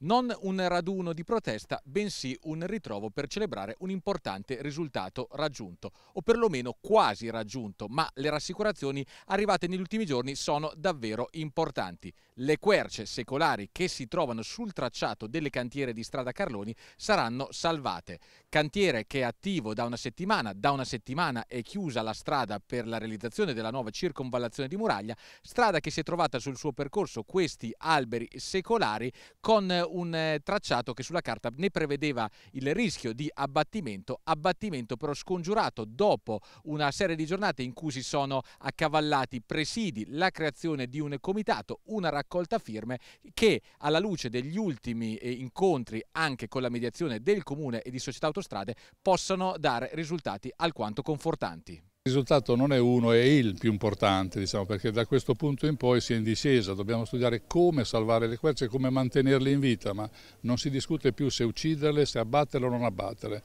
Non un raduno di protesta, bensì un ritrovo per celebrare un importante risultato raggiunto, o perlomeno quasi raggiunto, ma le rassicurazioni arrivate negli ultimi giorni sono davvero importanti. Le querce secolari che si trovano sul tracciato delle cantiere di strada Carloni saranno salvate. Cantiere che è attivo da una settimana, da una settimana è chiusa la strada per la realizzazione della nuova circonvallazione di Muraglia, strada che si è trovata sul suo percorso questi alberi secolari con un eh, tracciato che sulla carta ne prevedeva il rischio di abbattimento, abbattimento però scongiurato dopo una serie di giornate in cui si sono accavallati presidi, la creazione di un comitato, una raccolta firme che alla luce degli ultimi eh, incontri anche con la mediazione del Comune e di Società Autostrade possano dare risultati alquanto confortanti. Il risultato non è uno, è il più importante, diciamo, perché da questo punto in poi si è in discesa, dobbiamo studiare come salvare le querce, come mantenerle in vita, ma non si discute più se ucciderle, se abbatterle o non abbatterle.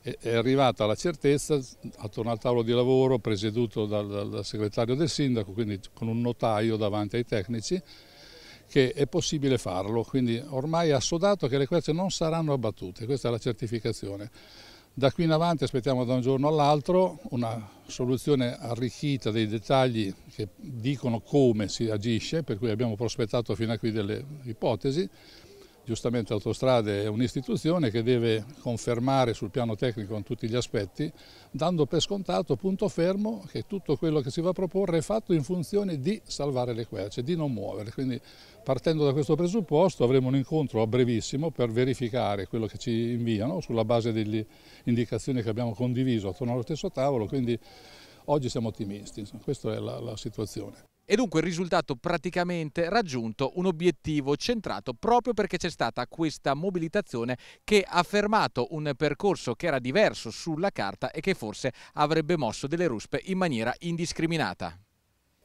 È arrivata la certezza, attorno al tavolo di lavoro presieduto dal, dal segretario del sindaco, quindi con un notaio davanti ai tecnici, che è possibile farlo, quindi ormai è assodato che le querce non saranno abbattute, questa è la certificazione. Da qui in avanti aspettiamo da un giorno all'altro una soluzione arricchita dei dettagli che dicono come si agisce, per cui abbiamo prospettato fino a qui delle ipotesi Giustamente Autostrade è un'istituzione che deve confermare sul piano tecnico in tutti gli aspetti, dando per scontato punto fermo che tutto quello che si va a proporre è fatto in funzione di salvare le querce, di non muovere. Quindi partendo da questo presupposto avremo un incontro a brevissimo per verificare quello che ci inviano sulla base delle indicazioni che abbiamo condiviso attorno allo stesso tavolo, quindi oggi siamo ottimisti, questa è la, la situazione e dunque il risultato praticamente raggiunto un obiettivo centrato proprio perché c'è stata questa mobilitazione che ha fermato un percorso che era diverso sulla carta e che forse avrebbe mosso delle ruspe in maniera indiscriminata.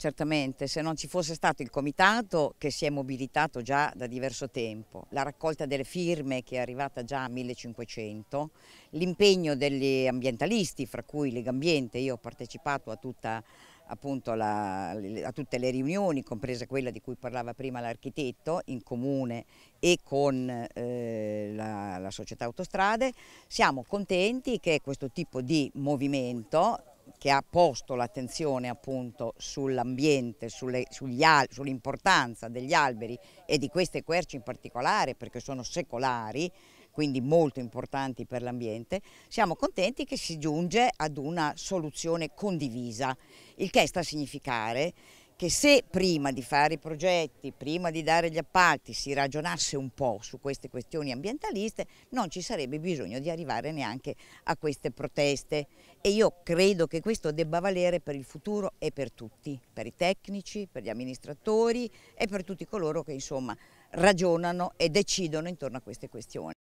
Certamente, se non ci fosse stato il comitato che si è mobilitato già da diverso tempo, la raccolta delle firme che è arrivata già a 1500, l'impegno degli ambientalisti, fra cui Legambiente, io ho partecipato a, tutta, appunto, la, a tutte le riunioni, compresa quella di cui parlava prima l'architetto, in comune e con eh, la, la società autostrade, siamo contenti che questo tipo di movimento che ha posto l'attenzione appunto sull'ambiente, sull'importanza sull degli alberi e di queste querci in particolare perché sono secolari, quindi molto importanti per l'ambiente, siamo contenti che si giunge ad una soluzione condivisa, il che sta a significare che se prima di fare i progetti, prima di dare gli appalti, si ragionasse un po' su queste questioni ambientaliste, non ci sarebbe bisogno di arrivare neanche a queste proteste. E io credo che questo debba valere per il futuro e per tutti, per i tecnici, per gli amministratori e per tutti coloro che insomma ragionano e decidono intorno a queste questioni.